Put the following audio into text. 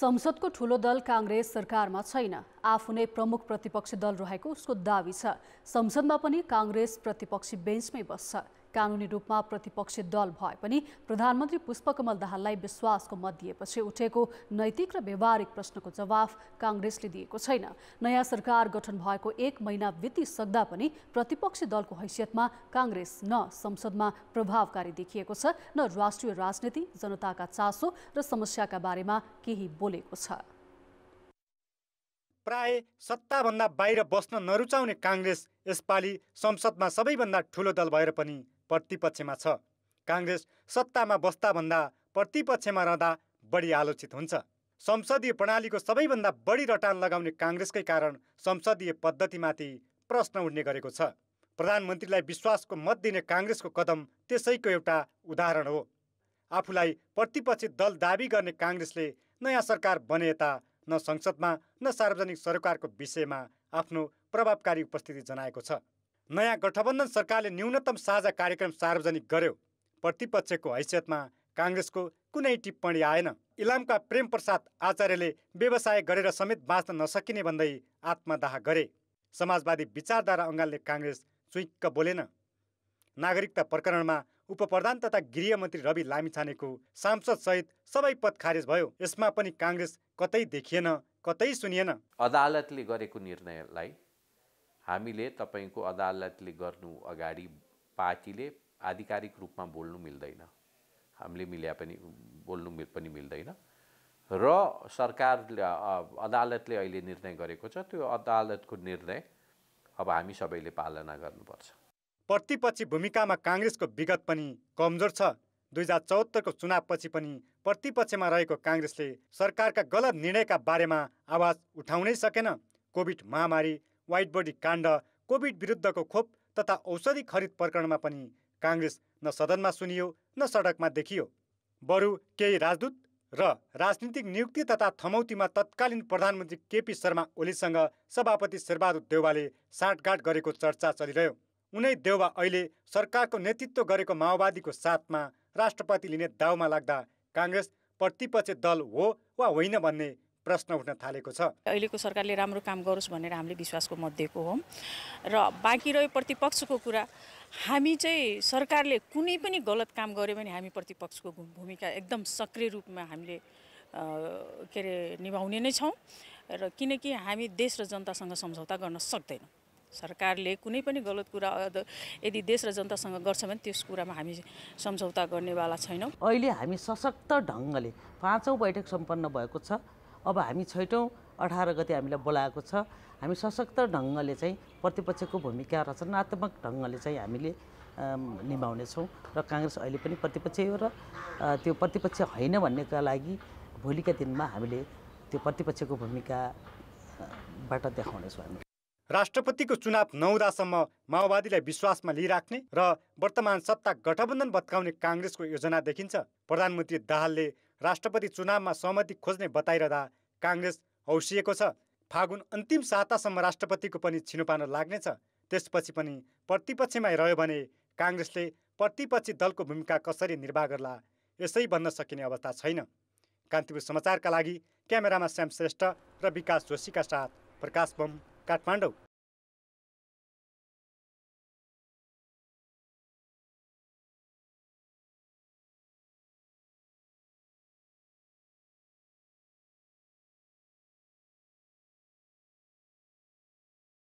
संसदको ठूलो दल काङ्ग्रेस सरकारमा छैन आफू नै प्रमुख प्रतिपक्षी दल रहेको उसको दावी छ संसदमा पनि काङ्ग्रेस प्रतिपक्षी बेन्चमै बस्छ कानुनी रूपमा प्रतिपक्षी दल भए पनि प्रधानमन्त्री पुष्पकमल दाहाललाई विश्वासको मत दिएपछि उठेको नैतिक र व्यवहारिक प्रश्नको जवाफ काङ्ग्रेसले दिएको छैन नयाँ सरकार गठन भएको एक महिना बितिसक्दा पनि प्रतिपक्षी दलको हैसियतमा काङ्ग्रेस न संसदमा प्रभावकारी देखिएको छ न राष्ट्रिय राजनीति जनताका चासो र समस्याका बारेमा केही बोलेको छ प्राय सत्ताभन्दा बाहिर बस्न नरुचाउने काङ्ग्रेस यसपालि संसदमा सबैभन्दा ठुलो दल भएर पनि प्रतिपक्षमा छ काङ्ग्रेस सत्तामा बस्दाभन्दा प्रतिपक्षमा रहँदा बढी आलोचित हुन्छ संसदीय प्रणालीको सबैभन्दा बढी रटान लगाउने काङ्ग्रेसकै कारण संसदीय पद्धतिमाथि प्रश्न उठ्ने गरेको छ प्रधानमन्त्रीलाई विश्वासको मत दिने काङ्ग्रेसको कदम त्यसैको एउटा उदाहरण हो आफूलाई प्रतिपक्षी दल दावी गर्ने काङ्ग्रेसले नयाँ सरकार बने यता न संसदमा न सार्वजनिक सरकारको विषयमा आफ्नो प्रभावकारी उपस्थिति जनाएको छ नयाँ गठबन्धन सरकारले न्यूनतम साझा कार्यक्रम सार्वजनिक गर्यो प्रतिपक्षको हैसियतमा काङ्ग्रेसको कुनै टिप्पणी आएन इलामका प्रेमप्रसाद आचार्यले व्यवसाय गरेर समेत बाँच्न नसकिने भन्दै आत्मदाह गरे समाजवादी विचारधारा अङ्गालले काङ्ग्रेस चुइक्क बोलेन नागरिकता प्रकरणमा उपप्रधान तथा गृह मन्त्री रवि लामिछानेको सांसदसहित सबै पद खारेज भयो यसमा पनि काङ्ग्रेस कतै देखिएन कतै सुनिएन अदालतले गरेको निर्णयलाई हामीले तपाईँको अदालतले गर्नु अगाडि पार्टीले आधिकारिक रूपमा बोल्नु मिल्दैन हामीले मिल्या पनि बोल्नु पनि मिल्दैन र सरकारले अदालतले अहिले निर्णय गरेको छ त्यो अदालतको निर्णय अब हामी सबैले पालना गर्नुपर्छ प्रतिपक्षी भूमिकामा काङ्ग्रेसको विगत पनि कमजोर छ दुई हजार चौहत्तरको चुनावपछि पनि प्रतिपक्षमा रहेको काङ्ग्रेसले सरकारका गलत निर्णयका बारेमा आवाज उठाउनै सकेन कोभिड महामारी वाइट बडी काण्ड कोभिड विरुद्धको खोप तथा औषधि खरिद प्रकरणमा पनि काङ्ग्रेस न सदनमा सुनियो न सडकमा देखियो बरु केही राजदूत र राजनीतिक नियुक्ति तथा थमौतीमा तत्कालीन प्रधानमन्त्री केपी शर्मा ओलीसँग सभापति शेरबहादुर देउवाले साँठगाँठ गरेको चर्चा चलिरह्यो उनै देउवा अहिले सरकारको नेतृत्व गरेको माओवादीको साथमा राष्ट्रपति लिने दाउमा लाग्दा काङ्ग्रेस प्रतिपक्ष दल हो वा होइन भन्ने प्रश्न उठ्न थालेको छ अहिलेको सरकारले राम्रो काम गरोस् भनेर हामीले विश्वासको मत दिएको हौँ र बाँकी रह्यो प्रतिपक्षको कुरा हामी चाहिँ सरकारले कुनै पनि गलत काम गऱ्यो भने हामी प्रतिपक्षको भूमिका एकदम सक्रिय रूपमा हामीले के अरे निभाउने नै छौँ र किनकि हामी देश र जनतासँग सम्झौता गर्न सक्दैनौँ सरकारले कुनै पनि गलत कुरा यदि देश र जनतासँग गर्छ भने त्यस कुरामा हामी सम्झौता गर्नेवाला छैनौँ अहिले हामी सशक्त ढङ्गले पाँचौँ बैठक सम्पन्न भएको छ अब हामी छैटौँ अठार गते हामीलाई बोलाएको छ हामी सशक्त ढङ्गले चाहिँ प्रतिपक्षको भूमिका रचनात्मक ढङ्गले चाहिँ हामीले निभाउनेछौँ र काङ्ग्रेस अहिले पनि प्रतिपक्ष हो र त्यो प्रतिपक्ष होइन भन्नेका लागि भोलिका दिनमा हामीले त्यो प्रतिपक्षको भूमिकाबाट देखाउनेछौँ हामी राष्ट्रपतिको चुनाव नहुँदासम्म माओवादीलाई विश्वासमा लिइराख्ने र वर्तमान सत्ता गठबन्धन भत्काउने काङ्ग्रेसको योजना देखिन्छ प्रधानमन्त्री दाहालले राष्ट्रपति चुनावमा सहमति खोज्ने बताइरहँदा काङ्ग्रेस हौसिएको छ फागुन अन्तिम सातासम्म राष्ट्रपतिको पनि छिनोपानो लाग्नेछ त्यसपछि पनि प्रतिपक्षमै रह्यो भने काङ्ग्रेसले प्रतिपक्षी दलको भूमिका कसरी निर्वाह गर्ला यसै भन्न सकिने अवस्था छैन कान्तिपुर समाचारका लागि क्यामेरामा श्याम श्रेष्ठ र विकास जोशीका साथ प्रकाश बम काठमाडौँ